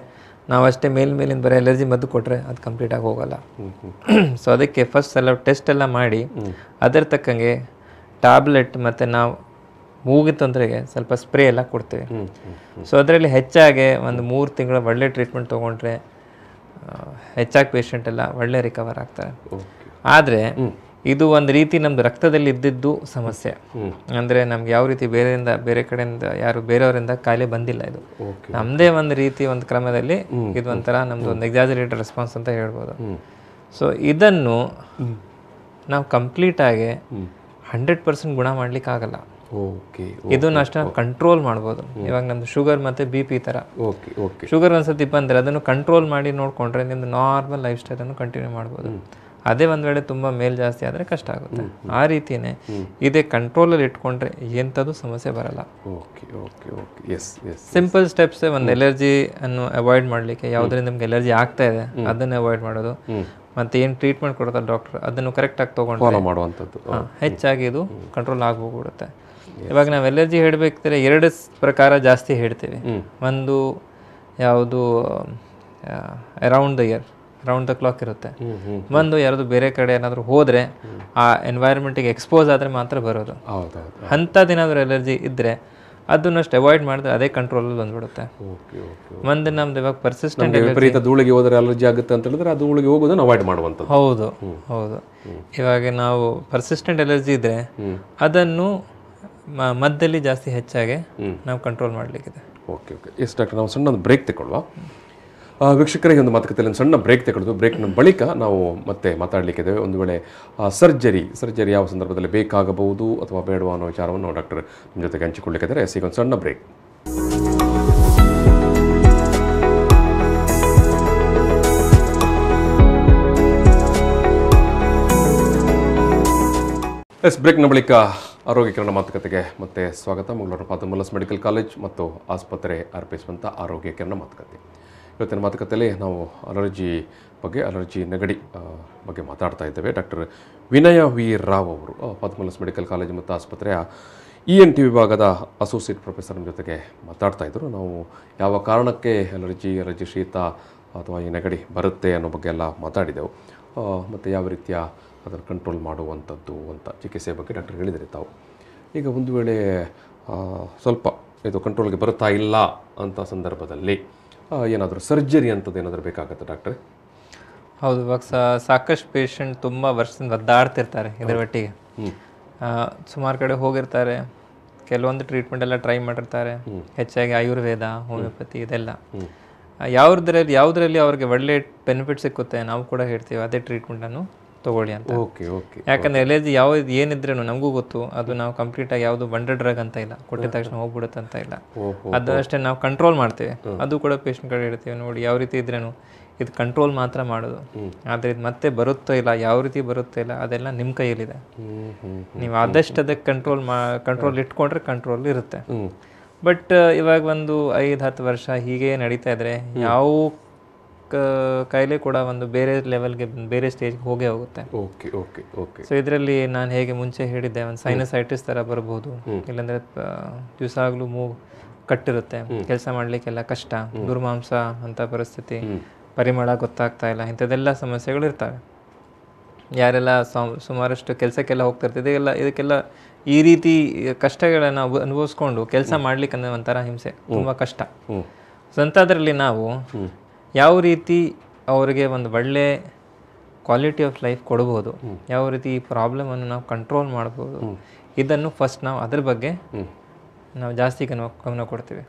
ನಾವು ಅಷ್ಟೇ ಮೇಲಿಂದ ಬರೋ ಎಲರ್ಜಿ ಮದ್ದು ಕೊಟ್ಟರೆ ಅದು ಕಂಪ್ಲೀಟ್ ಆಗಿ ಹೋಗೋಲ್ಲ ಸೊ *clears throat* ಅದಕ್ಕೆ ಫಸ್ಟ್ ಸಲ ಟೆಸ್ಟ್ ಎಲ್ಲ ಮಾಡಿ ಅದರ ತಕ್ಕಂಗೆ ಟ್ಯಾಬ್ಲೆಟ್ ಮತ್ತು ನಾವು ಮೂಗಿನ ತೊಂದರೆಗೆ ಸ್ವಲ್ಪ ಸ್ಪ್ರೇ ಎಲ್ಲ ಕೊಡ್ತೀವಿ ಸೊ ಅದರಲ್ಲಿ ಹೆಚ್ಚಾಗಿ ಒಂದು ಮೂರು ತಿಂಗಳ ಒಳ್ಳೆ ಟ್ರೀಟ್ಮೆಂಟ್ ತೊಗೊಂಡ್ರೆ ಹೆಚ್ಚಾಗಿ ಪೇಷಂಟ್ ಎಲ್ಲ ಒಳ್ಳೆ ರಿಕವರ್ ಆಗ್ತಾರೆ ಆದರೆ ಇದು ಒಂದು ರೀತಿ ನಮ್ದು ರಕ್ತದಲ್ಲಿ ಇದ್ದಿದ್ದು ಸಮಸ್ಯೆ ಅಂದರೆ ನಮ್ಗೆ ಯಾವ ರೀತಿ ಬೇರೆಯಿಂದ ಬೇರೆ ಕಡೆಯಿಂದ ಯಾರು ಬೇರೆಯವರಿಂದ ಕಾಯಿಲೆ ಬಂದಿಲ್ಲ ಇದು ನಮ್ಮದೇ ಒಂದು ರೀತಿ ಒಂದು ಕ್ರಮದಲ್ಲಿ ಇದು ಒಂಥರ ನಮ್ದು ಒಂದು ಎಕ್ಸಾಜರೇಟ್ ರೆಸ್ಪಾನ್ಸ್ ಅಂತ ಹೇಳ್ಬೋದು ಸೊ ಇದನ್ನು ನಾವು ಕಂಪ್ಲೀಟಾಗಿ ಹಂಡ್ರೆಡ್ ಪರ್ಸೆಂಟ್ ಗುಣ ಆಗಲ್ಲ ಓಕೆ ಇದನ್ನ ಕಂಟ್ರೋಲ್ ಮಾಡ್ಬೋದು ಇವಾಗ ನಮ್ದು ಶುಗರ್ ಮತ್ತೆ ಬಿಪಿ ತರ ಓಕೆ ಓಕೆ ಶುಗರ್ ಒಂದು ಸತಿ ಅದನ್ನು ಕಂಟ್ರೋಲ್ ಮಾಡಿ ನೋಡ್ಕೊಂಡ್ರೆ ನಿಮ್ದು ನಾರ್ಮಲ್ ಲೈಫ್ ಸ್ಟೈಲ್ ಅನ್ನು ಕಂಟಿನ್ಯೂ ಮಾಡ್ಬೋದು ಅದೇ ಒಂದ್ ವೇಳೆ ತುಂಬಾ ಮೇಲ್ ಜಾಸ್ತಿ ಆದ್ರೆ ಕಷ್ಟ ಆಗುತ್ತೆ ಆ ರೀತಿನೆ ಇದೇ ಅಲ್ಲಿ ಇಟ್ಕೊಂಡ್ರೆ ಎಂಥದ್ದು ಸಮಸ್ಯೆ ಬರಲ್ಲ ಓಕೆ ಓಕೆ ಓಕೆ ಸಿಂಪಲ್ ಸ್ಟೆಪ್ಸೇ ಒಂದು ಎಲರ್ಜಿ ಅನ್ನು ಅವಾಯ್ಡ್ ಮಾಡ್ಲಿಕ್ಕೆ ಯಾವುದರಿಂದ ನಿಮ್ಗೆ ಎಲರ್ಜಿ ಆಗ್ತಾ ಇದೆ ಅದನ್ನ ಅವಾಯ್ಡ್ ಮಾಡೋದು ಮತ್ತೆ ಏನ್ ಟ್ರೀಟ್ಮೆಂಟ್ ಕೊಡ್ತಾರೆ ಡಾಕ್ಟರ್ ಅದನ್ನು ಕರೆಕ್ಟಾಗಿ ಆಗಿ ಮಾಡುವಂಥದ್ದು ಹೆಚ್ಚಾಗಿ ಇದು ಕಂಟ್ರೋಲ್ ಆಗೋಗ್ಬಿಡುತ್ತೆ ಇವಾಗ ನಾವು ಎಲರ್ಜಿ ಹೇಳಬೇಕಿದ್ರೆ ಎರಡು ಪ್ರಕಾರ ಜಾಸ್ತಿ ಹೇಳ್ತೇವೆ ಒಂದು ಯಾವುದು around the year round the clock ಇರುತ್ತೆ ಒಂದು ಯಾರ್ದು ಬೇರೆ ಕಡೆ ಏನಾದರೂ ಹೋದರೆ ಆ ಎನ್ವೈರ್ಮೆಂಟಿಗೆ ಎಕ್ಸ್ಪೋಸ್ ಆದರೆ ಮಾತ್ರ ಬರೋದು ಅಂಥದ್ದೇನಾದರೂ ಎಲರ್ಜಿ ಇದ್ದರೆ ಅದನ್ನಷ್ಟು ಅವಾಯ್ಡ್ ಮಾಡಿದ್ರೆ ಅದೇ ಕಂಟ್ರೋಲಲ್ಲಿ ಬಂದ್ಬಿಡುತ್ತೆ ಒಂದು ನಮ್ದು ಇವಾಗ ಪರ್ಸಿಸ್ಟೆಂಟ್ ವಿಪರೀತ ಧೂಳಿಗೆ ಹೋದರೆ ಅಲರ್ಜಿ ಆಗುತ್ತೆ ಅಂತ ಹೇಳಿದ್ರೆ ಅದು ಧೂಳಿಗೆ ಹೋಗೋದನ್ನು ಅವಾಯ್ಡ್ ಮಾಡುವಂಥದ್ದು ಹೌದು ಹೌದು ಇವಾಗ ನಾವು ಪರ್ಸಿಸ್ಟೆಂಟ್ ಎಲರ್ಜಿ ಇದ್ರೆ ಅದನ್ನು ಮದ್ದಲ್ಲಿ ಜಾಸ್ತಿ ಹೆಚ್ಚಾಗೆ ನಾವು ಕಂಟ್ರೋಲ್ ಮಾಡಲಿಕ್ಕಿದೆ ಓಕೆ ಓಕೆ ಎಸ್ ಡಾಕ್ಟರ್ ನಾವು ಸಣ್ಣ ಒಂದು ಬ್ರೇಕ್ ತಗೊಳ್ಳುವ ವೀಕ್ಷಕರಿಗೆ ಒಂದು ಮಾತುಕತೆಯಲ್ಲಿ ಸಣ್ಣ ಬ್ರೇಕ್ ತಗೊಳ್ಳೋದು ಬ್ರೇಕ್ನ ಬಳಿಕ ನಾವು ಮತ್ತೆ ಮಾತಾಡಲಿಕ್ಕಿದ್ದೇವೆ ಒಂದು ವೇಳೆ ಸರ್ಜರಿ ಸರ್ಜರಿ ಯಾವ ಸಂದರ್ಭದಲ್ಲಿ ಬೇಕಾಗಬಹುದು ಅಥವಾ ಬೇಡವಾ ಅನ್ನೋ ವಿಚಾರವನ್ನು ಡಾಕ್ಟರ್ ನಿಮ್ಮ ಜೊತೆಗೆ ಹಂಚಿಕೊಳ್ಳಿಕ್ಕಿದ್ದಾರೆ ಎಸ್ ಒಂದು ಸಣ್ಣ ಬ್ರೇಕ್ ಎಸ್ ಬ್ರೇಕ್ನ ಬಳಿಕ ಆರೋಗ್ಯಕರಣ ಮಾತುಕತೆಗೆ ಮತ್ತೆ ಸ್ವಾಗತ ಮಂಗಳೂರು ಪಾತಮಲ್ಲಸ್ ಮೆಡಿಕಲ್ ಕಾಲೇಜ್ ಮತ್ತು ಆಸ್ಪತ್ರೆ ಅರ್ಪಿಸುವಂಥ ಆರೋಗ್ಯಕರಣ ಮಾತುಕತೆ ಇವತ್ತಿನ ಮಾತುಕತೆಯಲ್ಲಿ ನಾವು ಅಲರ್ಜಿ ಬಗ್ಗೆ ಅಲರ್ಜಿ ನೆಗಡಿ ಬಗ್ಗೆ ಮಾತಾಡ್ತಾ ಇದ್ದೇವೆ ಡಾಕ್ಟರ್ ವಿನಯ ವಿ ರಾವ್ ಅವರು ಪಾತಮಲ್ಲಸ್ ಮೆಡಿಕಲ್ ಕಾಲೇಜ್ ಮತ್ತು ಆಸ್ಪತ್ರೆಯ ಇ ಎನ್ ಟಿ ವಿಭಾಗದ ಅಸೋಸಿಯೇಟ್ ಪ್ರೊಫೆಸರ್ ಜೊತೆಗೆ ಮಾತಾಡ್ತಾ ಇದ್ದರು ನಾವು ಯಾವ ಕಾರಣಕ್ಕೆ ಅಲರ್ಜಿ ಅಲರ್ಜಿ ಶೀತ ಅಥವಾ ಈ ನೆಗಡಿ ಬರುತ್ತೆ ಅನ್ನೋ ಬಗ್ಗೆ ಎಲ್ಲ ಮಾತಾಡಿದೆವು ಮತ್ತು ಯಾವ ರೀತಿಯ ಅದನ್ನು ಕಂಟ್ರೋಲ್ ಮಾಡುವಂಥದ್ದು ಅಂತ ಚಿಕಿತ್ಸೆ ಬಗ್ಗೆ ಡಾಕ್ಟರ್ ಹೇಳಿದರೆ ತಾವು ಈಗ ಒಂದು ವೇಳೆ ಸ್ವಲ್ಪ ಇದು ಕಂಟ್ರೋಲ್ಗೆ ಬರ್ತಾ ಇಲ್ಲ ಅಂತ ಸಂದರ್ಭದಲ್ಲಿ ಏನಾದರೂ ಸರ್ಜರಿ ಅಂಥದ್ದು ಏನಾದರೂ ಬೇಕಾಗುತ್ತೆ ಡಾಕ್ಟ್ರೆ ಹೌದು ಇವಾಗ ಸಾಕಷ್ಟು ಪೇಷಂಟ್ ತುಂಬ ವರ್ಷದಿಂದ ಒದ್ದಾಡ್ತಿರ್ತಾರೆ ಇದರ ಒಟ್ಟಿಗೆ ಸುಮಾರು ಕಡೆ ಹೋಗಿರ್ತಾರೆ ಕೆಲವೊಂದು ಟ್ರೀಟ್ಮೆಂಟ್ ಎಲ್ಲ ಟ್ರೈ ಮಾಡಿರ್ತಾರೆ ಹೆಚ್ಚಾಗಿ ಆಯುರ್ವೇದ ಹೋಮಿಯೋಪತಿ ಇದೆಲ್ಲ ಯಾವುದ್ರಲ್ಲಿ ಯಾವುದರಲ್ಲಿ ಅವ್ರಿಗೆ ಒಳ್ಳೆ ಬೆನಿಫಿಟ್ ಸಿಕ್ಕುತ್ತೆ ನಾವು ಕೂಡ ಹೇಳ್ತೀವಿ ಅದೇ ಟ್ರೀಟ್ಮೆಂಟನ್ನು ತೊಗೊಳ್ಳಿ ಅಂತ ಓಕೆ ಓಕೆ ಯಾಕಂದ್ರೆ ಎಲರ್ಜಿ ಯಾವ ಏನಿದ್ರೇನು ನಮಗೂ ಗೊತ್ತು ಅದು ನಾವು ಕಂಪ್ಲೀಟ್ ಆಗಿ ಯಾವುದು ಬಂಡೆ ಡ್ರಗ್ ಅಂತ ಇಲ್ಲ ಕೊಟ್ಟಿದ ತಕ್ಷಣ ಹೋಗ್ಬಿಡುತ್ತೆ ಅಂತ ಇಲ್ಲ ಅದು ಅಷ್ಟೇ ನಾವು ಕಂಟ್ರೋಲ್ ಮಾಡ್ತೇವೆ ಅದು ಕೂಡ ಪೇಷಂಟ್ಗಳು ಇಡ್ತೀವಿ ನೋಡಿ ಯಾವ ರೀತಿ ಇದ್ರೇನು ಇದು ಕಂಟ್ರೋಲ್ ಮಾತ್ರ ಮಾಡೋದು ಆದ್ರೆ ಇದು ಮತ್ತೆ ಬರುತ್ತೋ ಇಲ್ಲ ಯಾವ ರೀತಿ ಬರುತ್ತೋ ಇಲ್ಲ ಅದೆಲ್ಲ ನಿಮ್ಮ ಕೈಯಲ್ಲಿದೆ ನೀವು ಆದಷ್ಟು ಅದಕ್ಕೆ ಕಂಟ್ರೋಲ್ ಮಾ ಕಂಟ್ರೋಲ್ ಇಟ್ಕೊಂಡ್ರೆ ಕಂಟ್ರೋಲ್ ಇರುತ್ತೆ ಬಟ್ ಇವಾಗ ಒಂದು ಐದು ಹತ್ತು ವರ್ಷ ಹೀಗೆ ನಡೀತಾ ಇದ್ರೆ ಯಾವ ಕಾಯಿಲೆ ಕೂಡ ಒಂದು ಬೇರೆ ಲೆವೆಲ್ಗೆ ಬೇರೆ ಸ್ಟೇಜ್ಗೆ ಹೋಗೇ ಹೋಗುತ್ತೆ ಓಕೆ ಓಕೆ ಓಕೆ ಸೊ ಇದರಲ್ಲಿ ನಾನು ಹೇಗೆ ಮುಂಚೆ ಹೇಳಿದ್ದೆ ಒಂದು ಸೈನಸೈಟಿಸ್ ಥರ ಬರ್ಬೋದು ಇಲ್ಲಾಂದರೆ ಆಗ್ಲೂ ಮೂ ಕಟ್ಟಿರುತ್ತೆ ಕೆಲಸ ಮಾಡಲಿಕ್ಕೆಲ್ಲ ಕಷ್ಟ ದುರ್ಮಾಂಸ ಅಂತ ಪರಿಸ್ಥಿತಿ ಪರಿಮಳ ಗೊತ್ತಾಗ್ತಾ ಇಲ್ಲ ಇಂಥದ್ದೆಲ್ಲ ಸಮಸ್ಯೆಗಳು ಇರ್ತವೆ ಯಾರೆಲ್ಲ ಸುಮಾರಷ್ಟು ಕೆಲಸಕ್ಕೆಲ್ಲ ಹೋಗ್ತಾ ಇರ್ತದೆ ಇದೆಲ್ಲ ಇದಕ್ಕೆಲ್ಲ ಈ ರೀತಿ ಕಷ್ಟಗಳನ್ನು ಅನುಭವಿಸ್ಕೊಂಡು ಕೆಲಸ ಮಾಡ್ಲಿಕ್ಕೆ ಒಂಥರ ಹಿಂಸೆ ತುಂಬ ಕಷ್ಟ ಸೊ ಅಂಥದ್ರಲ್ಲಿ ನಾವು ಯಾವ ರೀತಿ ಅವರಿಗೆ ಒಂದು ಒಳ್ಳೆ ಕ್ವಾಲಿಟಿ ಆಫ್ ಲೈಫ್ ಕೊಡ್ಬೋದು ಯಾವ ರೀತಿ ಈ ಪ್ರಾಬ್ಲಮನ್ನು ನಾವು ಕಂಟ್ರೋಲ್ ಮಾಡ್ಬೋದು ಇದನ್ನು ಫಸ್ಟ್ ನಾವು ಅದ್ರ ಬಗ್ಗೆ ನಾವು ಜಾಸ್ತಿ ಗಮನ ಗಮನ ಕೊಡ್ತೀವಿ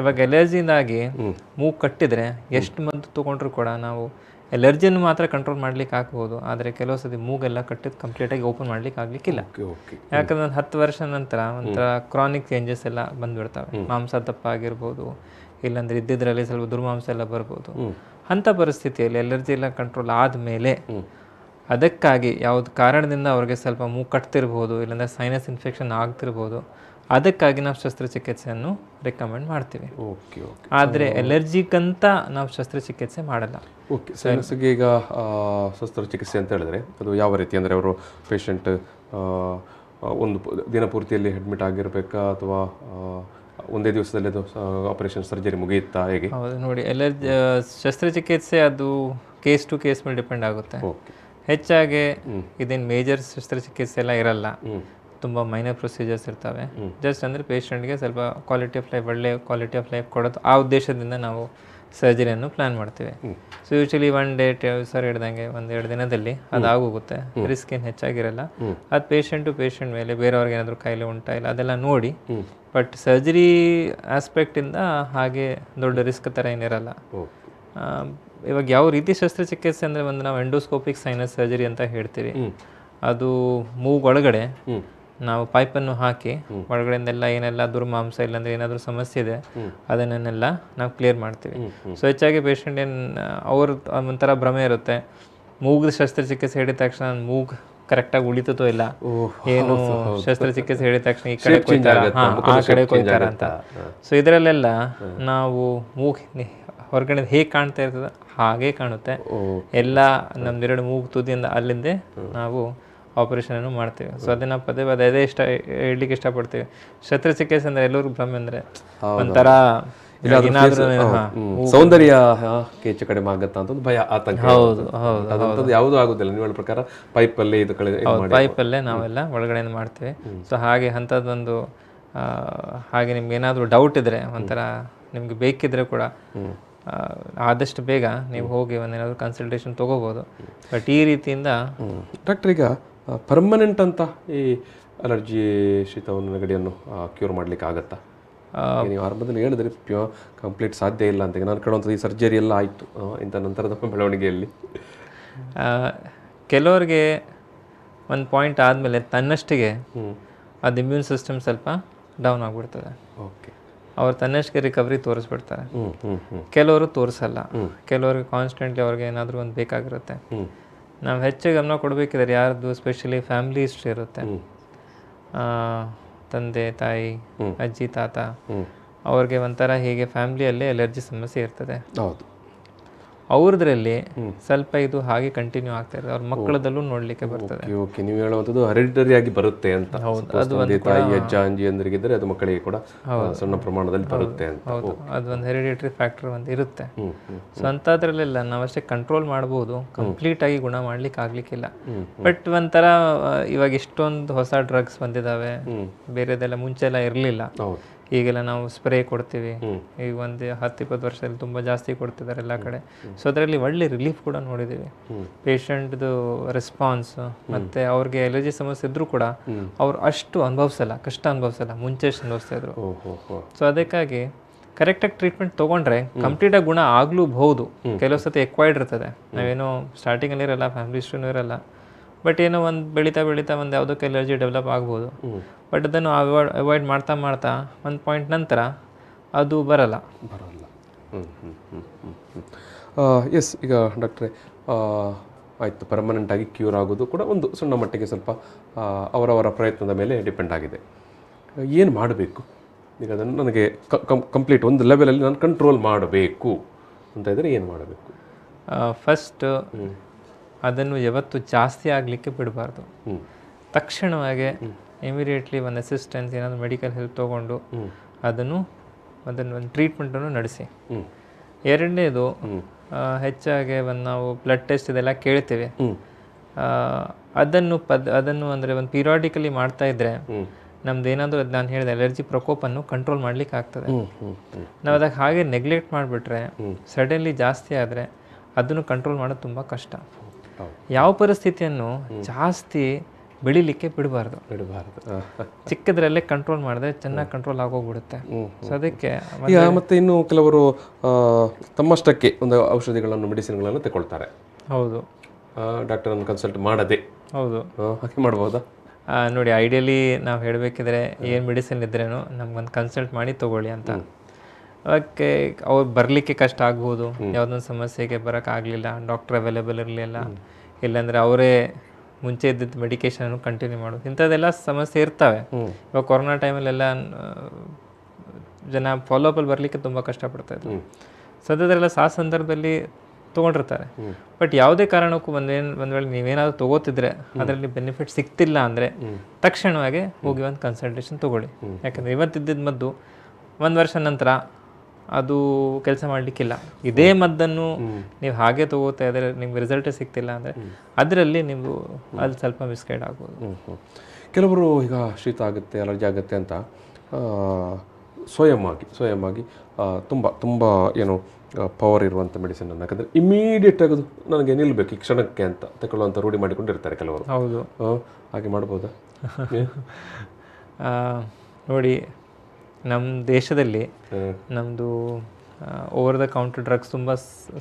ಇವಾಗ ಎಲರ್ಜಿಯಿಂದಾಗಿ ಮೂಗು ಕಟ್ಟಿದ್ರೆ ಎಷ್ಟು ಮದ್ದು ತೊಗೊಂಡ್ರು ಕೂಡ ನಾವು ಎಲರ್ಜಿಯನ್ನು ಮಾತ್ರ ಕಂಟ್ರೋಲ್ ಮಾಡ್ಲಿಕ್ಕೆ ಆಗ್ಬೋದು ಆದರೆ ಕೆಲವು ಸತಿ ಮೂಗೆಲ್ಲ ಕಟ್ಟಿದ್ದು ಕಂಪ್ಲೀಟಾಗಿ ಓಪನ್ ಮಾಡ್ಲಿಕ್ಕೆ ಆಗಲಿಕ್ಕಿಲ್ಲ ಯಾಕಂದ್ರೆ ಒಂದು ಹತ್ತು ವರ್ಷ ನಂತರ ಒಂಥರ ಕ್ರಾನಿಕ್ ಚೇಂಜಸ್ ಎಲ್ಲ ಬಂದ್ಬಿಡ್ತವೆ ಮಾಂಸ ದಪ್ಪ ಆಗಿರ್ಬೋದು ಇಲ್ಲಾಂದ್ರೆ ಇದ್ದಿದ್ರಲ್ಲಿ ಸ್ವಲ್ಪ ದುರ್ಮಾಂಸ ಎಲ್ಲ ಬರ್ಬೋದು ಅಂಥ ಪರಿಸ್ಥಿತಿಯಲ್ಲಿ ಎಲರ್ಜಿ ಎಲ್ಲ ಕಂಟ್ರೋಲ್ ಆದಮೇಲೆ ಅದಕ್ಕಾಗಿ ಯಾವ್ದು ಕಾರಣದಿಂದ ಅವ್ರಿಗೆ ಸ್ವಲ್ಪ ಕಟ್ತಿರ್ಬೋದು ಇಲ್ಲಾಂದರೆ ಸೈನಸ್ ಇನ್ಫೆಕ್ಷನ್ ಆಗ್ತಿರ್ಬೋದು ಅದಕ್ಕಾಗಿ ನಾವು ಶಸ್ತ್ರಚಿಕಿತ್ಸೆಯನ್ನು ರೆಕಮೆಂಡ್ ಮಾಡ್ತೀವಿ ಆದರೆ ಎಲರ್ಜಿಗಂತ ನಾವು ಶಸ್ತ್ರಚಿಕಿತ್ಸೆ ಮಾಡಲ್ಲ ಓಕೆ ಸೈನಸ್ಗೆ ಈಗ ಶಸ್ತ್ರಚಿಕಿತ್ಸೆ ಅಂತ ಹೇಳಿದ್ರೆ ಅದು ಯಾವ ರೀತಿ ಅಂದರೆ ಅವರು ಪೇಷಂಟ್ ಒಂದು ದಿನಪೂರ್ತಿಯಲ್ಲಿ ಅಡ್ಮಿಟ್ ಆಗಿರಬೇಕಾ ಅಥವಾ ಒಂದೇ ದಿವಸದಲ್ಲಿ ಅದು ಆಪರೇಷನ್ ಸರ್ಜರಿ ಮುಗಿಯುತ್ತಾ ಹೇಗೆ ಹೌದು ನೋಡಿ ಎಲ್ಲ ಶಸ್ತ್ರಚಿಕಿತ್ಸೆ ಅದು ಕೇಸ್ ಟು ಕೇಸ್ ಮೇಲೆ ಡಿಪೆಂಡ್ ಆಗುತ್ತೆ ಹೆಚ್ಚಾಗಿ ಇದೇನು ಮೇಜರ್ ಶಸ್ತ್ರಚಿಕಿತ್ಸೆ ಎಲ್ಲ ಇರಲ್ಲ ತುಂಬ ಮೈನರ್ ಪ್ರೊಸೀಜರ್ಸ್ ಇರ್ತವೆ ಜಸ್ಟ್ ಅಂದರೆ ಪೇಷಂಟ್ಗೆ ಸ್ವಲ್ಪ ಕ್ವಾಲಿಟಿ ಆಫ್ ಲೈಫ್ ಒಳ್ಳೆ ಕ್ವಾಲಿಟಿ ಆಫ್ ಲೈಫ್ ಕೊಡೋದು ಆ ಉದ್ದೇಶದಿಂದ ನಾವು ಸರ್ಜರಿಯನ್ನು ಪ್ಲಾನ್ ಮಾಡ್ತೀವಿ ಸೊ ಯೂಶಲಿ ಒನ್ ಡೇ ಸರ್ ಹಿಡ್ದಂಗೆ ಒಂದು ಎರಡು ದಿನದಲ್ಲಿ ಅದು ರಿಸ್ಕ್ ಏನು ಹೆಚ್ಚಾಗಿರಲ್ಲ ಅದು ಪೇಷಂಟ್ ಟು ಪೇಷಂಟ್ ಮೇಲೆ ಬೇರೆಯವ್ರಿಗೆ ಏನಾದರೂ ಕಾಯಿಲೆ ಉಂಟಾ ಇಲ್ಲ ಅದೆಲ್ಲ ನೋಡಿ ಬಟ್ ಸರ್ಜರಿ ಆಸ್ಪೆಕ್ಟಿಂದ ಹಾಗೆ ದೊಡ್ಡ ರಿಸ್ಕ್ ಥರ ಏನಿರಲ್ಲ ಇವಾಗ ಯಾವ ರೀತಿ ಶಸ್ತ್ರಚಿಕಿತ್ಸೆ ಅಂದರೆ ಒಂದು ನಾವು ಎಂಡೋಸ್ಕೋಪಿಕ್ ಸೈನಸ್ ಸರ್ಜರಿ ಅಂತ ಹೇಳ್ತೀವಿ ಅದು ಮೂಗ್ ಒಳಗಡೆ ನಾವು ಪೈಪನ್ನು ಹಾಕಿ ಒಳಗಡೆಯಿಂದೆಲ್ಲ ಏನೆಲ್ಲ ದುರ್ಮಾಂಸ ಇಲ್ಲಾಂದ್ರೆ ಏನಾದರೂ ಸಮಸ್ಯೆ ಇದೆ ಅದನ್ನೆಲ್ಲ ನಾವು ಕ್ಲಿಯರ್ ಮಾಡ್ತೀವಿ ಸೊ ಹೆಚ್ಚಾಗಿ ಪೇಷಂಟ್ ಏನು ಅವ್ರ ಒಂಥರ ಭ್ರಮೆ ಇರುತ್ತೆ ಶಸ್ತ್ರ ಚಿಕಿತ್ಸೆ ಹೇಳಿದ ತಕ್ಷಣ ಮೂಗ್ ಕರೆಕ್ಟಾಗಿ ಉಳಿತದೋ ಇಲ್ಲ ಏನು ಚಿಕಿತ್ಸೆ ಹೇಳಿದ ತಕ್ಷಣ ಈ ಕಡೆ ಆ ಕಡೆ ಕೊಯ್ತಾರ ಅಂತ ಸೊ ಇದರಲ್ಲೆಲ್ಲ ನಾವು ಮೂಗ್ ಹೊರಗಡೆ ಹೇಗೆ ಕಾಣ್ತಾ ಇರ್ತದ ಹಾಗೆ ಕಾಣುತ್ತೆ ಎಲ್ಲ ನಮ್ದೆರಡು ಮೂಗು ತುದಿಯಿಂದ ಅಲ್ಲಿಂದೇ ನಾವು ಆಪರೇಷನ್ ಆಪರೇಷನನ್ನು ಮಾಡ್ತೀವಿ ಸೊ ದಿನ ಪದೇ ಪದೇ ಅದೇ ಇಷ್ಟ ಹೇಳಲಿಕ್ಕೆ ಇಷ್ಟಪಡ್ತೀವಿ ಶಸ್ತ್ರಚಿಕಿತ್ಸೆ ಅಂದ್ರೆ ಎಲ್ಲರೂ ಭ್ರಮೆ ಅಂದ್ರೆ ಒಂಥರ ಸೌಂದರ್ಯ ಹೆಚ್ಚು ಕಡಿಮೆ ಅಂತ ಭಯ ಆತಂಕ ಹೌದು ಹೌದು ಯಾವುದೂ ಆಗುದಿಲ್ಲ ಪ್ರಕಾರ ಪೈಪ್ ಅಲ್ಲೇ ಇದು ಕಳೆದ ಪೈಪ್ ಅಲ್ಲೇ ನಾವೆಲ್ಲ ಒಳಗಡೆಯಿಂದ ಮಾಡ್ತೇವೆ ಸೊ ಹಾಗೆ ಅಂತದೊಂದು ಹಾಗೆ ನಿಮ್ಗೆ ಏನಾದರೂ ಡೌಟ್ ಇದ್ರೆ ಒಂಥರ ನಿಮ್ಗೆ ಬೇಕಿದ್ರೆ ಕೂಡ ಆದಷ್ಟು ಬೇಗ ನೀವು ಹೋಗಿ ಒಂದೇನಾದ್ರು ಕನ್ಸಲ್ಟೇಷನ್ ತಗೋಬಹುದು ಬಟ್ ಈ ರೀತಿಯಿಂದ ಡಾಕ್ಟರ್ ಈಗ ಪರ್ಮನೆಂಟ್ ಅಂತ ಈ ಅಲರ್ಜಿ ಶೀತವನ್ನು ನೆಗಡಿಯನ್ನು ಕ್ಯೂರ್ ಮಾಡಲಿಕ್ಕೆ ಆಗುತ್ತಾ ನೀವು ಆರಂಭದಲ್ಲಿ ಹೇಳಿದ್ರೆ ಪ್ಯೂ ಕಂಪ್ಲೀಟ್ ಸಾಧ್ಯ ಇಲ್ಲ ಅಂತ ನಾನು ಕೇಳುವಂಥದ್ದು ಈ ಸರ್ಜರಿ ಎಲ್ಲ ಆಯಿತು ಇಂಥ ನಂತರದ ಬೆಳವಣಿಗೆಯಲ್ಲಿ ಕೆಲವರಿಗೆ ಒಂದು ಪಾಯಿಂಟ್ ಆದಮೇಲೆ ತನ್ನಷ್ಟಿಗೆ ಅದು ಇಮ್ಯೂನ್ ಸಿಸ್ಟಮ್ ಸ್ವಲ್ಪ ಡೌನ್ ಆಗಿಬಿಡ್ತದೆ ಓಕೆ ಅವ್ರು ತನ್ನಷ್ಟಕ್ಕೆ ರಿಕವರಿ ತೋರಿಸ್ಬಿಡ್ತಾರೆ ಕೆಲವರು ತೋರಿಸಲ್ಲ ಕೆಲವರಿಗೆ ಕಾನ್ಸ್ಟೆಂಟ್ಲಿ ಅವ್ರಿಗೆ ಏನಾದರೂ ಒಂದು ಬೇಕಾಗಿರುತ್ತೆ ನಾವು ಹೆಚ್ಚು ಗಮನ ಕೊಡಬೇಕಿದ್ರೆ ಯಾರ್ದು ಸ್ಪೆಷಲಿ ಫ್ಯಾಮಿಲಿ ಹಿಸ್ಟ್ರಿ ಇರುತ್ತೆ ತಂದೆ ತಾಯಿ ಅಜ್ಜಿ ತಾತ ಅವ್ರಿಗೆ ಒಂಥರ ಹೀಗೆ ಫ್ಯಾಮಿಲಿಯಲ್ಲಿ ಎಲರ್ಜಿ ಸಮಸ್ಯೆ ಇರ್ತದೆ ಹೌದು ಅವ್ರದ್ರಲ್ಲಿ ಸ್ವಲ್ಪ ಇದು ಹಾಗೆ ಕಂಟಿನ್ಯೂ ಆಗ್ತಾ ಇರ್ತದೆ ಅವ್ರ ಮಕ್ಕಳದಲ್ಲೂ ನೋಡ್ಲಿಕ್ಕೆ ಬರ್ತದೆ ಓಕೆ ನೀವು ಹೇಳುವಂಥದ್ದು ಹರಿಡರಿ ಆಗಿ ಬರುತ್ತೆ ಅಂತ ಅದು ತಾಯಿ ಅಜ್ಜ ಅಂಜಿ ಇದ್ರೆ ಅದು ಮಕ್ಕಳಿಗೆ ಕೂಡ ಸಣ್ಣ ಪ್ರಮಾಣದಲ್ಲಿ ಬರುತ್ತೆ ಅಂತ ಹೌದು ಅದೊಂದು ಹೆರಿಡಿಟರಿ ಫ್ಯಾಕ್ಟರ್ ಒಂದು ಇರುತ್ತೆ ಸೊ ಅಂಥದ್ರಲ್ಲೆಲ್ಲ ನಾವಷ್ಟೇ ಕಂಟ್ರೋಲ್ ಮಾಡ್ಬೋದು ಕಂಪ್ಲೀಟ್ ಆಗಿ ಗುಣ ಮಾಡ್ಲಿಕ್ಕೆ ಆಗ್ಲಿಕ್ಕಿಲ್ಲ ಬಟ್ ಒಂಥರ ಇವಾಗ ಇಷ್ಟೊಂದು ಹೊಸ ಡ್ರಗ್ಸ್ ಬಂದಿದಾವೆ ಬೇರೆದೆಲ್ಲ ಮುಂಚೆ ಎಲ್ಲ ಇರಲಿಲ್ಲ ಈಗೆಲ್ಲ ನಾವು ಸ್ಪ್ರೇ ಕೊಡ್ತೀವಿ ಈಗ ಒಂದು ಹತ್ತು ಇಪ್ಪತ್ತು ವರ್ಷದಲ್ಲಿ ತುಂಬ ಜಾಸ್ತಿ ಕೊಡ್ತಿದ್ದಾರೆ ಎಲ್ಲ ಕಡೆ ಸೊ ಅದರಲ್ಲಿ ಒಳ್ಳೆ ರಿಲೀಫ್ ಕೂಡ ನೋಡಿದ್ದೀವಿ ಪೇಷಂಟ್ದು ರೆಸ್ಪಾನ್ಸ್ ಮತ್ತೆ ಅವ್ರಿಗೆ ಎಲರ್ಜಿ ಸಮಸ್ಯೆ ಇದ್ರು ಕೂಡ ಅವ್ರು ಅಷ್ಟು ಅನುಭವಿಸಲ್ಲ ಕಷ್ಟ ಅನುಭವಿಸಲ್ಲ ಮುಂಚೆ ಅನುಭವಿಸ್ತಾ ಇದ್ರು ಸೊ ಅದಕ್ಕಾಗಿ ಕರೆಕ್ಟಾಗಿ ಟ್ರೀಟ್ಮೆಂಟ್ ತೊಗೊಂಡ್ರೆ ಆಗಿ ಗುಣ ಆಗ್ಲೂಬಹುದು ಕೆಲವು ಸತಿ ಎಕ್ವೈರ್ಡ್ ಇರ್ತದೆ ನಾವೇನೋ ಸ್ಟಾರ್ಟಿಂಗಲ್ಲಿ ಇರಲ್ಲ ಫ್ಯಾಮಿಲಿ ಇಷ್ಟೂ ಇರಲ್ಲ ಬಟ್ ಏನೋ ಒಂದು ಬೆಳೀತಾ ಬೆಳೀತಾ ಒಂದು ಯಾವುದಕ್ಕೆ ಎಲರ್ಜಿ ಡೆವಲಪ್ ಆಗ್ಬೋದು ಬಟ್ ಅದನ್ನು ಅವಾಯ್ಡ್ ಅವಾಯ್ಡ್ ಮಾಡ್ತಾ ಮಾಡ್ತಾ ಒಂದು ಪಾಯಿಂಟ್ ನಂತರ ಅದು ಬರಲ್ಲ ಬರಲ್ಲ ಎಸ್ ಈಗ ಡಾಕ್ಟ್ರೆ ಆಯಿತು ಪರ್ಮನೆಂಟಾಗಿ ಕ್ಯೂರ್ ಆಗೋದು ಕೂಡ ಒಂದು ಸಣ್ಣ ಮಟ್ಟಿಗೆ ಸ್ವಲ್ಪ ಅವರವರ ಪ್ರಯತ್ನದ ಮೇಲೆ ಡಿಪೆಂಡ್ ಆಗಿದೆ ಏನು ಮಾಡಬೇಕು ಈಗ ಅದನ್ನು ನನಗೆ ಕಂಪ್ಲೀಟ್ ಒಂದು ಲೆವೆಲಲ್ಲಿ ನಾನು ಕಂಟ್ರೋಲ್ ಮಾಡಬೇಕು ಅಂತ ಇದ್ದರೆ ಏನು ಮಾಡಬೇಕು ಫಸ್ಟ್ ಅದನ್ನು ಯಾವತ್ತು ಜಾಸ್ತಿ ಆಗಲಿಕ್ಕೆ ಬಿಡಬಾರ್ದು ತಕ್ಷಣವಾಗಿ ಇಮಿಡಿಯೇಟ್ಲಿ ಒಂದು ಅಸಿಸ್ಟೆನ್ಸ್ ಏನಾದರೂ ಮೆಡಿಕಲ್ ಹೆಲ್ಪ್ ತೊಗೊಂಡು ಅದನ್ನು ಅದನ್ನು ಒಂದು ಟ್ರೀಟ್ಮೆಂಟನ್ನು ನಡೆಸಿ ಎರಡನೇದು ಹೆಚ್ಚಾಗಿ ಒಂದು ನಾವು ಬ್ಲಡ್ ಟೆಸ್ಟ್ ಇದೆಲ್ಲ ಕೇಳ್ತೇವೆ ಅದನ್ನು ಪದ್ ಅದನ್ನು ಅಂದರೆ ಒಂದು ಪೀರಿಯಾಡಿಕಲಿ ಮಾಡ್ತಾ ಇದ್ರೆ ನಮ್ದು ಏನಾದರೂ ಅದು ನಾನು ಹೇಳಿದೆ ಅಲರ್ಜಿ ಪ್ರಕೋಪನ್ನು ಕಂಟ್ರೋಲ್ ಮಾಡ್ಲಿಕ್ಕೆ ಆಗ್ತದೆ ನಾವು ಅದಕ್ಕೆ ಹಾಗೆ ನೆಗ್ಲೆಕ್ಟ್ ಮಾಡಿಬಿಟ್ರೆ ಸಡನ್ಲಿ ಜಾಸ್ತಿ ಆದರೆ ಅದನ್ನು ಕಂಟ್ರೋಲ್ ಮಾಡೋದು ತುಂಬ ಕಷ್ಟ ಯಾವ ಪರಿಸ್ಥಿತಿಯನ್ನು ಜಾಸ್ತಿ ಬೆಳಿಲಿಕ್ಕೆ ಬಿಡಬಾರ್ದು ಬಿಡಬಾರ್ದು ಚಿಕ್ಕದ್ರಲ್ಲೇ ಕಂಟ್ರೋಲ್ ಮಾಡಿದ್ರೆ ಚೆನ್ನಾಗಿ ಕಂಟ್ರೋಲ್ ಆಗೋಗ್ಬಿಡುತ್ತೆ ಸೊ ಅದಕ್ಕೆ ಮತ್ತೆ ಇನ್ನು ಕೆಲವರು ತಮ್ಮಷ್ಟಕ್ಕೆ ಒಂದು ಔಷಧಿಗಳನ್ನು ಮೆಡಿಸಿನ್ಗಳನ್ನು ತಗೊಳ್ತಾರೆ ಹೌದು ಡಾಕ್ಟರನ್ನು ಕನ್ಸಲ್ಟ್ ಮಾಡದೆ ಹೌದು ಹಾಗೆ ಮಾಡ್ಬೋದಾ ನೋಡಿ ಐಡಿಯಲಿ ನಾವು ಹೇಳಬೇಕಿದ್ರೆ ಏನು ಮೆಡಿಸಿನ್ ಇದ್ರೇನು ನಮ್ಗೊಂದು ಕನ್ಸಲ್ಟ್ ಮಾಡಿ ತಗೊಳ್ಳಿ ಅಂತ ಅದಕ್ಕೆ ಅವ್ರು ಬರಲಿಕ್ಕೆ ಕಷ್ಟ ಆಗ್ಬೋದು ಯಾವುದೊಂದು ಸಮಸ್ಯೆಗೆ ಬರೋಕ್ಕಾಗಲಿಲ್ಲ ಡಾಕ್ಟರ್ ಅವೈಲೇಬಲ್ ಇರಲಿಲ್ಲ ಇಲ್ಲಾಂದರೆ ಅವರೇ ಮುಂಚೆ ಇದ್ದಿದ್ದು ಮೆಡಿಕೇಶನ್ ಕಂಟಿನ್ಯೂ ಮಾಡೋದು ಇಂಥದ್ದೆಲ್ಲ ಸಮಸ್ಯೆ ಇರ್ತವೆ ಇವಾಗ ಕೊರೋನಾ ಟೈಮಲ್ಲೆಲ್ಲ ಜನ ಫಾಲೋಅಪಲ್ಲಿ ಬರಲಿಕ್ಕೆ ತುಂಬ ಕಷ್ಟಪಡ್ತಾ ಇದ್ರು ಸದ್ಯದಲ್ಲೆಲ್ಲ ಸಾ ಸಂದರ್ಭದಲ್ಲಿ ತೊಗೊಂಡಿರ್ತಾರೆ ಬಟ್ ಯಾವುದೇ ಕಾರಣಕ್ಕೂ ಒಂದೇನು ಒಂದು ವೇಳೆ ನೀವೇನಾದರೂ ತೊಗೋತಿದ್ರೆ ಅದರಲ್ಲಿ ಬೆನಿಫಿಟ್ ಸಿಗ್ತಿಲ್ಲ ಅಂದರೆ ತಕ್ಷಣವಾಗಿ ಹೋಗಿ ಒಂದು ಕನ್ಸಲ್ಟೇಷನ್ ತೊಗೊಳ್ಳಿ ಯಾಕಂದರೆ ಇವತ್ತಿದ್ದಿದ್ದು ಮದ್ದು ಒಂದು ವರ್ಷ ನಂತರ ಅದು ಕೆಲಸ ಮಾಡಲಿಕ್ಕಿಲ್ಲ ಇದೇ ಮದ್ದನ್ನು ನೀವು ಹಾಗೆ ತಗೋತಾ ಇದ್ದರೆ ನಿಮ್ಗೆ ರಿಸಲ್ಟೇ ಸಿಗ್ತಿಲ್ಲ ಅಂದರೆ ಅದರಲ್ಲಿ ನೀವು ಅಲ್ಲಿ ಸ್ವಲ್ಪ ಮಿಸ್ಗೈಡ್ ಆಗ್ಬೋದು ಕೆಲವರು ಈಗ ಶೀತ ಆಗುತ್ತೆ ಅಲರ್ಜಿ ಆಗುತ್ತೆ ಅಂತ ಸ್ವಯಂ ಆಗಿ ಸ್ವಯಂ ಆಗಿ ತುಂಬ ತುಂಬ ಏನು ಪವರ್ ಇರುವಂಥ ಮೆಡಿಸಿನ್ ಯಾಕಂದರೆ ಇಮಿಡಿಯೇಟ್ ಆಗೋದು ನನಗೆ ನಿಲ್ಲಬೇಕು ಈ ಕ್ಷಣಕ್ಕೆ ಅಂತ ತಗೊಳ್ಳುವಂಥ ರೂಢಿ ಮಾಡಿಕೊಂಡಿರ್ತಾರೆ ಕೆಲವರು ಹೌದು ಹಾಗೆ ಮಾಡ್ಬೋದಾ *laughs* ನೋಡಿ ನಮ್ಮ ದೇಶದಲ್ಲಿ ನಮ್ಮದು ಓವರ್ ದ ಕೌಂಟರ್ ಡ್ರಗ್ಸ್ ತುಂಬ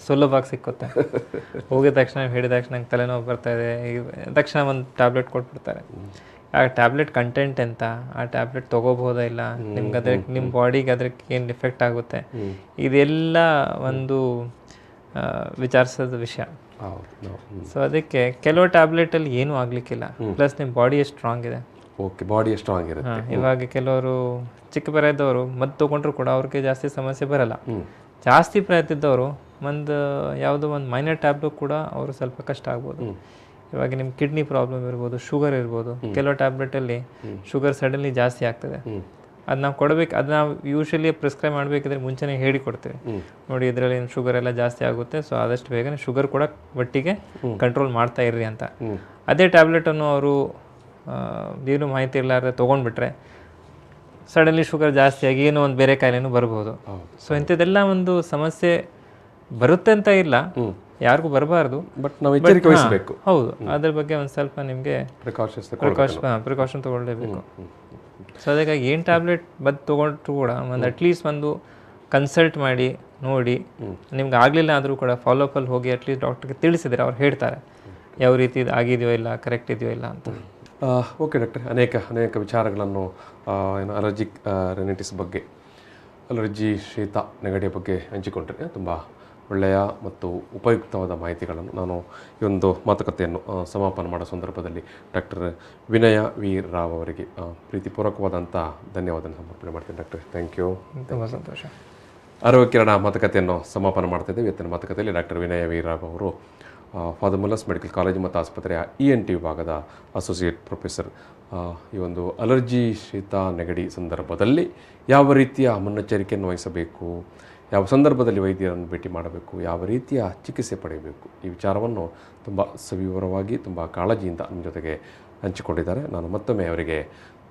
ಸುಲಭವಾಗಿ ಸಿಕ್ಕುತ್ತೆ *laughs* ಹೋಗಿದ ತಕ್ಷಣ ಹೇಳಿದ ತಕ್ಷಣ ನಂಗೆ ತಲೆನೋವು ಬರ್ತಾ ಇದೆ ತಕ್ಷಣ ಒಂದು ಟ್ಯಾಬ್ಲೆಟ್ ಕೊಟ್ಬಿಡ್ತಾರೆ ಆ ಟ್ಯಾಬ್ಲೆಟ್ ಕಂಟೆಂಟ್ ಎಂತ ಆ ಟ್ಯಾಬ್ಲೆಟ್ ತೊಗೋಬಹುದಾ ಇಲ್ಲ ನಿಮ್ಗೆ ಅದಕ್ಕೆ ನಿಮ್ಮ ಬಾಡಿಗೆ ಅದಕ್ಕೆ ಏನು ಡಿಫೆಕ್ಟ್ ಆಗುತ್ತೆ ಇದೆಲ್ಲ ಒಂದು ವಿಚಾರಿಸೋದು ವಿಷಯ ಸೊ ಅದಕ್ಕೆ ಕೆಲವು ಟ್ಯಾಬ್ಲೆಟಲ್ಲಿ ಏನೂ ಆಗಲಿಕ್ಕಿಲ್ಲ ಪ್ಲಸ್ ನಿಮ್ಮ ಬಾಡಿ ಸ್ಟ್ರಾಂಗ್ ಇದೆ ಬಾಡಿ ಸ್ಟ್ರಾಂಗ್ ಇರುತ್ತೆ ಇವಾಗ ಕೆಲವರು ಚಿಕ್ಕ ಪ್ರಾಯದವರು ಮದ್ದು ತೊಗೊಂಡ್ರು ಕೂಡ ಅವ್ರಿಗೆ ಜಾಸ್ತಿ ಸಮಸ್ಯೆ ಬರಲ್ಲ ಜಾಸ್ತಿ ಪ್ರಾಯದಿದ್ದವರು ಒಂದು ಯಾವುದೋ ಒಂದು ಮೈನರ್ ಟ್ಯಾಬ್ಲು ಕೂಡ ಅವರು ಸ್ವಲ್ಪ ಕಷ್ಟ ಆಗ್ಬೋದು ಇವಾಗ ನಿಮ್ಗೆ ಕಿಡ್ನಿ ಪ್ರಾಬ್ಲಮ್ ಇರ್ಬೋದು ಶುಗರ್ ಇರ್ಬೋದು ಕೆಲವು ಟ್ಯಾಬ್ಲೆಟ್ ಅಲ್ಲಿ ಶುಗರ್ ಸಡನ್ಲಿ ಜಾಸ್ತಿ ಆಗ್ತದೆ ಅದ್ ನಾವು ಕೊಡಬೇಕು ಅದ್ ನಾವು ಯೂಶಲಿ ಪ್ರಿಸ್ಕ್ರೈಬ್ ಮಾಡ್ಬೇಕಿದ್ರೆ ಮುಂಚೆನೆ ಹೇಳಿ ಕೊಡ್ತೇವೆ ನೋಡಿ ಇದರಲ್ಲಿ ಶುಗರ್ ಎಲ್ಲ ಜಾಸ್ತಿ ಆಗುತ್ತೆ ಸೊ ಆದಷ್ಟು ಬೇಗನೆ ಶುಗರ್ ಕೂಡ ಒಟ್ಟಿಗೆ ಕಂಟ್ರೋಲ್ ಮಾಡ್ತಾ ಇರ್ರಿ ಅಂತ ಅದೇ ಟ್ಯಾಬ್ಲೆಟ್ ಅನ್ನು ಅವರು ಏನು ಮಾಹಿತಿ ಇರಲಾರ್ದೆ ತೊಗೊಂಡ್ಬಿಟ್ರೆ ಸಡನ್ಲಿ ಶುಗರ್ ಜಾಸ್ತಿಯಾಗಿ ಏನೋ ಒಂದು ಬೇರೆ ಕಾಯಿಲೆನೂ ಬರಬಹುದು ಸೊ ಇಂಥದ್ದೆಲ್ಲ ಒಂದು ಸಮಸ್ಯೆ ಬರುತ್ತೆ ಅಂತ ಇಲ್ಲ ಯಾರಿಗೂ ಬರಬಾರ್ದು ಬಟ್ ನಾವು ಹೌದು ಅದ್ರ ಬಗ್ಗೆ ಒಂದು ಸ್ವಲ್ಪ ನಿಮಗೆ ಪ್ರಿಕಾಷನ್ಸ್ ಪ್ರಿಕಾಷನ್ ತಗೊಳ್ಳಲೇಬೇಕು ಸೊ ಅದಕ್ಕಾಗಿ ಏನು ಟ್ಯಾಬ್ಲೆಟ್ ಬದ್ ತೊಗೊಂಡ್ರು ಕೂಡ ಒಂದು ಅಟ್ಲೀಸ್ಟ್ ಒಂದು ಕನ್ಸಲ್ಟ್ ಮಾಡಿ ನೋಡಿ ನಿಮ್ಗೆ ಆಗಲಿಲ್ಲ ಆದರೂ ಕೂಡ ಫಾಲೋಅಪಲ್ಲಿ ಹೋಗಿ ಅಟ್ಲೀಸ್ಟ್ ಡಾಕ್ಟ್ರಿಗೆ ತಿಳಿಸಿದ್ರೆ ಅವ್ರು ಹೇಳ್ತಾರೆ ಯಾವ ರೀತಿ ಆಗಿದೆಯೋ ಇಲ್ಲ ಕರೆಕ್ಟ್ ಇದೆಯೋ ಇಲ್ಲ ಅಂತ ಓಕೆ ಡಾಕ್ಟರ್ ಅನೇಕ ಅನೇಕ ವಿಚಾರಗಳನ್ನು ಏನು ಅಲರ್ಜಿಕ್ ರೆನಿಟಿಸ್ ಬಗ್ಗೆ ಅಲರ್ಜಿ ಶೀತ ನೆಗಡಿಯ ಬಗ್ಗೆ ಹಂಚಿಕೊಂಡ್ರೆ ತುಂಬ ಒಳ್ಳೆಯ ಮತ್ತು ಉಪಯುಕ್ತವಾದ ಮಾಹಿತಿಗಳನ್ನು ನಾನು ಈ ಒಂದು ಮಾತುಕತೆಯನ್ನು ಸಮಾಪನ ಮಾಡೋ ಸಂದರ್ಭದಲ್ಲಿ ಡಾಕ್ಟರ್ ವಿನಯ ವಿ ರಾವ್ ಅವರಿಗೆ ಪ್ರೀತಿಪೂರ್ವಕವಾದಂಥ ಧನ್ಯವಾದ ಸಮರ್ಪಣೆ ಮಾಡ್ತೀನಿ ಡಾಕ್ಟರ್ ಥ್ಯಾಂಕ್ ಯು ತುಂಬ ಸಂತೋಷ ಆರೋಗ್ಯ ಕಿರಣ ಮಾತುಕತೆಯನ್ನು ಸಮಾಪನ ಮಾಡ್ತಿದ್ದೇವೆ ಇವತ್ತಿನ ಮಾತುಕತೆಯಲ್ಲಿ ಡಾಕ್ಟರ್ ವಿನಯ ವಿ ರಾವ್ ಅವರು ಫಾದರ್ ಮುಲ್ಲಸ್ ಮೆಡಿಕಲ್ ಕಾಲೇಜು ಮತ್ತು ಆಸ್ಪತ್ರೆಯ ಇ ಎನ್ ಟಿ ವಿಭಾಗದ ಅಸೋಸಿಯೇಟ್ ಪ್ರೊಫೆಸರ್ ಈ ಒಂದು ಅಲರ್ಜಿ ಶೀತ ನೆಗಡಿ ಸಂದರ್ಭದಲ್ಲಿ ಯಾವ ರೀತಿಯ ಮುನ್ನೆಚ್ಚರಿಕೆಯನ್ನು ವಹಿಸಬೇಕು ಯಾವ ಸಂದರ್ಭದಲ್ಲಿ ವೈದ್ಯರನ್ನು ಭೇಟಿ ಮಾಡಬೇಕು ಯಾವ ರೀತಿಯ ಚಿಕಿತ್ಸೆ ಪಡೆಯಬೇಕು ಈ ವಿಚಾರವನ್ನು ತುಂಬ ಸವಿವರವಾಗಿ ತುಂಬ ಕಾಳಜಿಯಿಂದ ನಮ್ಮ ಜೊತೆಗೆ ಹಂಚಿಕೊಂಡಿದ್ದಾರೆ ನಾನು ಮತ್ತೊಮ್ಮೆ ಅವರಿಗೆ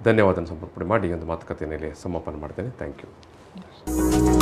ಧನ್ಯವಾದ ಸಮರ್ಪಣೆ ಮಾಡಿ ಒಂದು ಮಾತುಕತೆಯಲ್ಲಿ ಸಮಾಪನ ಮಾಡ್ತೇನೆ ಥ್ಯಾಂಕ್ ಯು